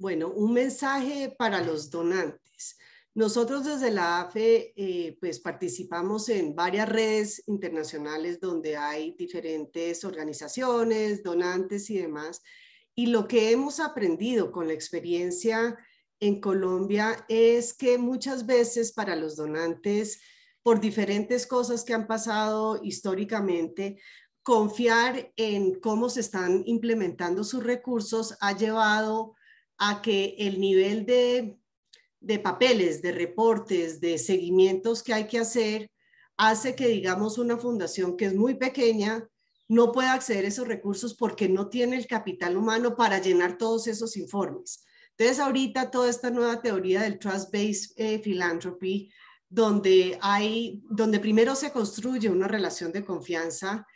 Bueno, un mensaje para los donantes. Nosotros desde la AFE eh, pues participamos en varias redes internacionales donde hay diferentes organizaciones, donantes y demás. Y lo que hemos aprendido con la experiencia en Colombia es que muchas veces para los donantes, por diferentes cosas que han pasado históricamente, confiar en cómo se están implementando sus recursos ha llevado a que el nivel de, de papeles, de reportes, de seguimientos que hay que hacer, hace que, digamos, una fundación que es muy pequeña no pueda acceder a esos recursos porque no tiene el capital humano para llenar todos esos informes. Entonces, ahorita toda esta nueva teoría del trust-based eh, philanthropy, donde, hay, donde primero se construye una relación de confianza,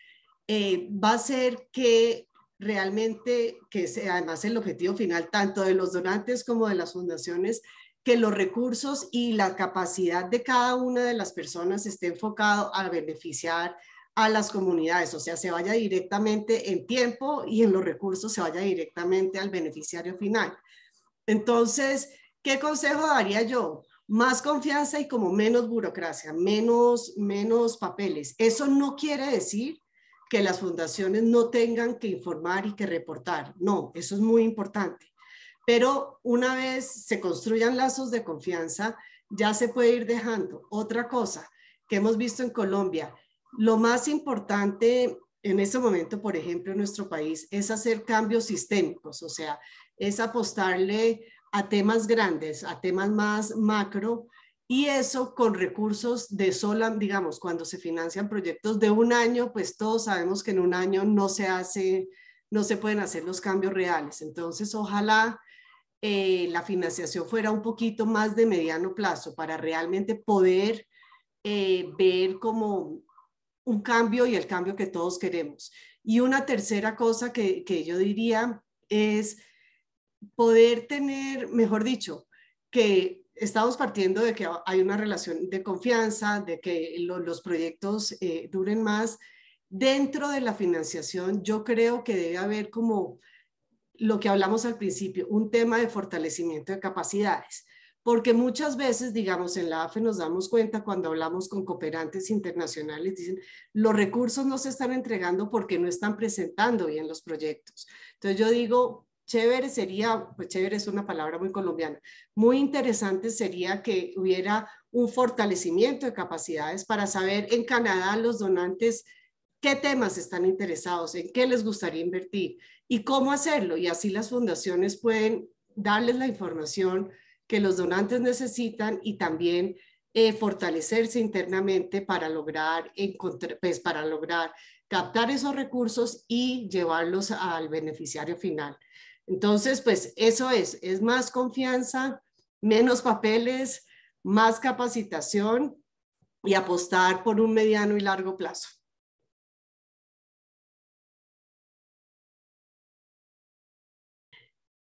eh, va a ser que realmente, que sea además el objetivo final tanto de los donantes como de las fundaciones, que los recursos y la capacidad de cada una de las personas esté enfocado a beneficiar a las comunidades, o sea, se vaya directamente en tiempo y en los recursos se vaya directamente al beneficiario final. Entonces, ¿qué consejo daría yo? Más confianza y como menos burocracia, menos, menos papeles. Eso no quiere decir que las fundaciones no tengan que informar y que reportar. No, eso es muy importante. Pero una vez se construyan lazos de confianza, ya se puede ir dejando. Otra cosa que hemos visto en Colombia, lo más importante en este momento, por ejemplo, en nuestro país, es hacer cambios sistémicos, o sea, es apostarle a temas grandes, a temas más macro, y eso con recursos de sola, digamos, cuando se financian proyectos de un año, pues todos sabemos que en un año no se hace, no se pueden hacer los cambios reales. Entonces, ojalá eh, la financiación fuera un poquito más de mediano plazo para realmente poder eh, ver como un cambio y el cambio que todos queremos. Y una tercera cosa que, que yo diría es poder tener, mejor dicho, que estamos partiendo de que hay una relación de confianza, de que los proyectos eh, duren más. Dentro de la financiación, yo creo que debe haber como lo que hablamos al principio, un tema de fortalecimiento de capacidades, porque muchas veces, digamos, en la AFE nos damos cuenta cuando hablamos con cooperantes internacionales, dicen, los recursos no se están entregando porque no están presentando bien los proyectos. Entonces yo digo, chévere sería, pues chévere es una palabra muy colombiana, muy interesante sería que hubiera un fortalecimiento de capacidades para saber en Canadá los donantes qué temas están interesados, en qué les gustaría invertir y cómo hacerlo. Y así las fundaciones pueden darles la información que los donantes necesitan y también eh, fortalecerse internamente para lograr, pues para lograr captar esos recursos y llevarlos al beneficiario final. Entonces, pues eso es, es más confianza, menos papeles, más capacitación y apostar por un mediano y largo plazo.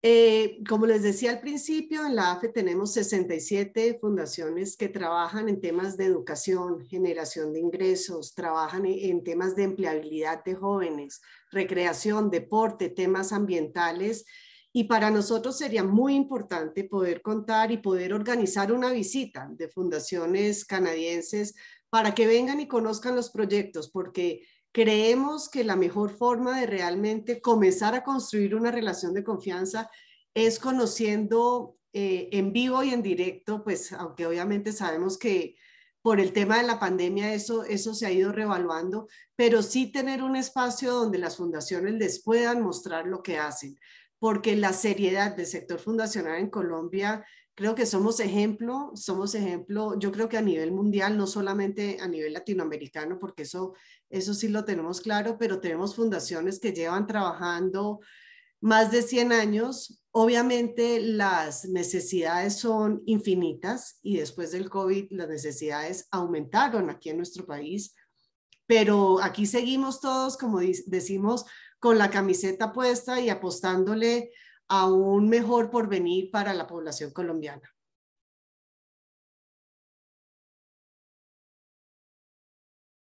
Eh, como les decía al principio, en la AFE tenemos 67 fundaciones que trabajan en temas de educación, generación de ingresos, trabajan e, en temas de empleabilidad de jóvenes, recreación, deporte, temas ambientales. Y para nosotros sería muy importante poder contar y poder organizar una visita de fundaciones canadienses para que vengan y conozcan los proyectos, porque Creemos que la mejor forma de realmente comenzar a construir una relación de confianza es conociendo eh, en vivo y en directo, pues aunque obviamente sabemos que por el tema de la pandemia eso, eso se ha ido revaluando, pero sí tener un espacio donde las fundaciones les puedan mostrar lo que hacen, porque la seriedad del sector fundacional en Colombia, creo que somos ejemplo, somos ejemplo, yo creo que a nivel mundial, no solamente a nivel latinoamericano, porque eso, eso sí lo tenemos claro, pero tenemos fundaciones que llevan trabajando más de 100 años. Obviamente las necesidades son infinitas y después del COVID las necesidades aumentaron aquí en nuestro país, pero aquí seguimos todos, como decimos, con la camiseta puesta y apostándole a un mejor porvenir para la población colombiana.